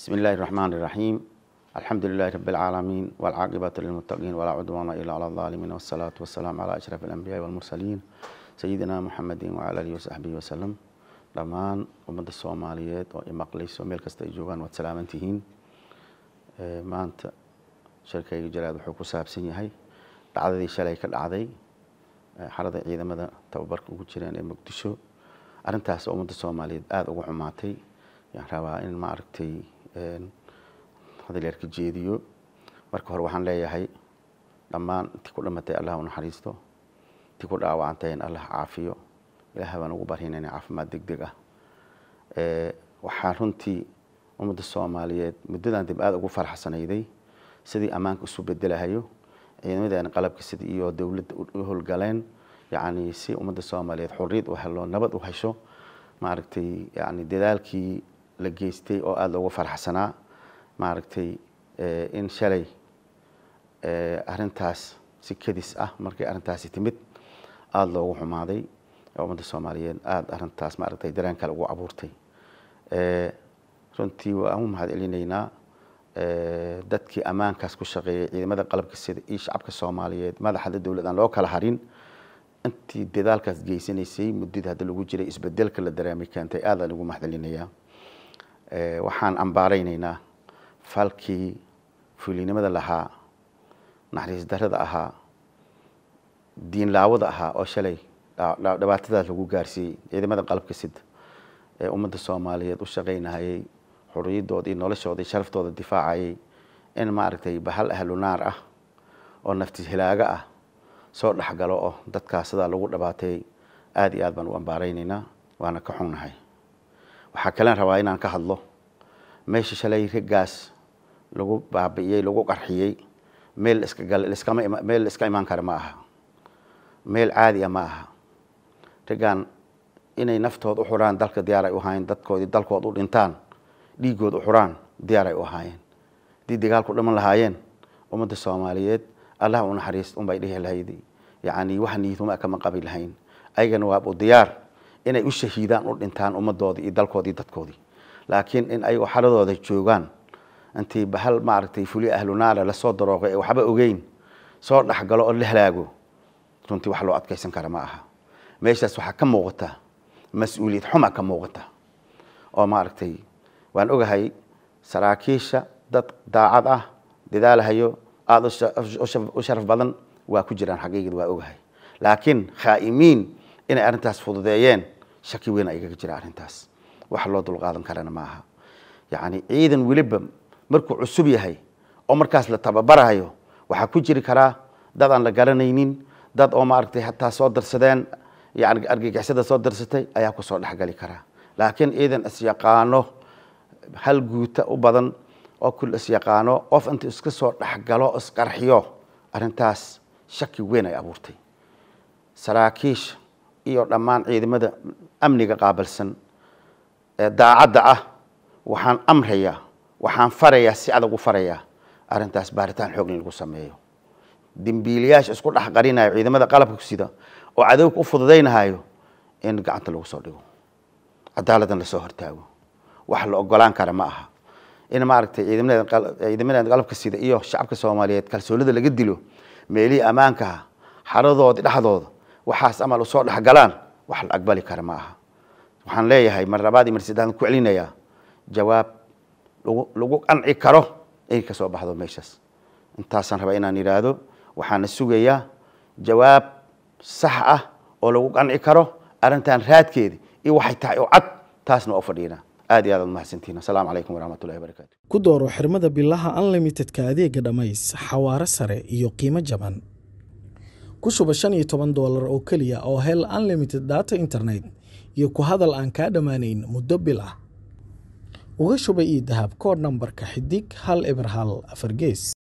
بسم الله الرحمن الرحيم الحمد لله رب العالمين والعاقبة للمتقين ولا عدوان إلا على الظالمين والصلاة والسلام على أشرف الأنبياء والمرسلين سيدنا محمد وعلى آله وصحبه وسلم dhammaan ummadda soomaaliyeed oo imaqlayso meel kasta ay joogaan waad salaaman tihiin eh, maanta shirkayga jaraad wuxuu ku saabsan yahay dhacdadii shalay ka dhacday eh, xarada ciidamada tababarka ugu jireen ee muqdisho arrintaas soomaaliyeed aada hadal yarka jeediyo marka hore waxaan leeyahay dhammaan intii ku dhimatay allah u naxariisto ku dhaawacantay in allah caafiyo ilaah baan ugu baryaynayna caafimaad degdeg ah waxaa runtii ummadda soomaaliyeed muddadan dib aada ugu farxsanayday sidii ammaanka isu bedelahayo ciidamadeena qalabka sidii iyo dowladda u howlgaleen yacni si ummadda soomaaliyeed xurriyad u helo nabad u hesho maaragtay yacni dadaalkii la geystay oo aada loogu faraxsanaa maaragtay eh, in shalay eh, arintaas si kadis ah markay arintaasi timid aada loogu xumaaday ummadda soomaaliyeed aada arintaas maaragtay dareenka lagu abuurtay eh, runtii waa aanu mahad dadkii ammaankaas ku shaqeeyay ciidamada qalabka sida iyo shacabka soomaaliyeed madaxda dowlad aan loo kala harin intii dadaalkaas geysanaysay muddada hadda lagu jiray isbedelka la dareemi keentay aada ugu mahad Eh, waxaan ambaalaynaynaa falkii fuulinimada lahaa naxriis darada ahaa diin laawada ahaa oo shalay dhibaatadaas lagu gaarsiiyey ciidamada qalabka sida ee ummadda soomaaliyeed u shaqaynahayay xuriyadooda iyo noloshooda iyo sharaftooda difaacayay in maaragtay bahal ahlunaar ah oo nafti hilaaga ah soo dhexgalo oo dadkaas sidaa lagu dhibaateeyey aada iyo aad baan u ambaaraynaynaa waana ka xunnahay waxaa kalen rabaa inaan ka hadlo meesha shalay rigaas lagu baabi'iyey lagu qarxiyey meel meel iska imaan kara ma aha meel caadi ah ma aha rigaan inay naftood u xuraan dalka diyaaray u ahaayeen dadkoodii dalkood u dhintaan dhiigood u xuraan diyaaray u ahaayeen haddii dagaalku dhiman lahaayeen ummadda soomaaliyeed allah u naxariist unbay dhihi lahayd yacni wax niiduma kama qabi lahayn ayagana waabu diyaar inay u shahiidaan u dhintaan ummadoodii iyo dalkoodii dadkoodii laakiin in ayagoo xaladooda joogaan intii bahal maaragtay fuli ahlunaala lasoo darooqo ee waxba ogeyn soo dhexgalo oo la halaago runtii wax loo adkaysan kara ma aha meeshaas waxaa ka muuqata mas-uuliyad xuma ka muuqata oo maaragtay waan ogahay saraakiisha dad daacad ah dadaalhayo aada u sharaf badan waa ku jiraan xaqiiqad waa ogahay laakiin khaa'imiin inay arintaas fududeeyeen shaki weyn aygaga jira arrintaas wax loo dulqaadan karana maaha yani ciidan weliba markuu cusub yahay oo markaas la tababarayo waxaa ku jiri karaa dad aan la garanaynin dad oo maaragtay hataa soo darsadeen yani argagixisada soo darsatay ayaa kusoo dhexgali karaa laakiin ciidan isyaqaano hal guuta u badan oo kul isyaqaano qof inta iska soo dhexgalo isqarxiyo arintaas shaki weyn ay abuurtay saraakiisha iyo dhammaan ciidamada amniga qaabilsan ee daacadda ah waxaan amrayaa waxaan farayaa si adag u farayaa arrintaas baaritaan xoog lagu sameeyo dembiilayaasha isku dhex qarinayo ciidamada qalabka sida oo cadowga u fududaynahayo in gacanta lagu soo dhigo cadaaladan lasoo hortaago wax la ogolaan kara ma aha in maaragtay ciidamada qalabka sida iyo shacabka soomaaliyeed kalsoonida laga dilo meelihii ammaankaha ah, xaradoodii dhexdooda waxaas ama lasoo dhexgalaan wax la aqbali kara ma aha waxaan leeyahay mar labaadii mar saddexaan ku celinayaa jawaab lagu qanci karo inay ka soo baxdo meeshaas intaasaan raba inaan yidhaahdo waxaana sugayaa jawaab sax ah oo lagu qanci karo arrintan raadkeedi iyo waxay tahay oo cad taasna oo fadhiinaa aad iyo aad ad mahadsantihin assalaamu calaykum waraxmatullahi wabarakaatu ku dooro xirmada bilaha unlimitedka adeega dhammays xawaaro sare iyo qiimo jaban ku shuba shan iyo toban doolar oo keliya oo hel unlimited data internet iyo ku hadal aan kaa dhammaanayn muddo bil ah uga shuba iidahab koodh nambarka xidig hal eber hal afar gees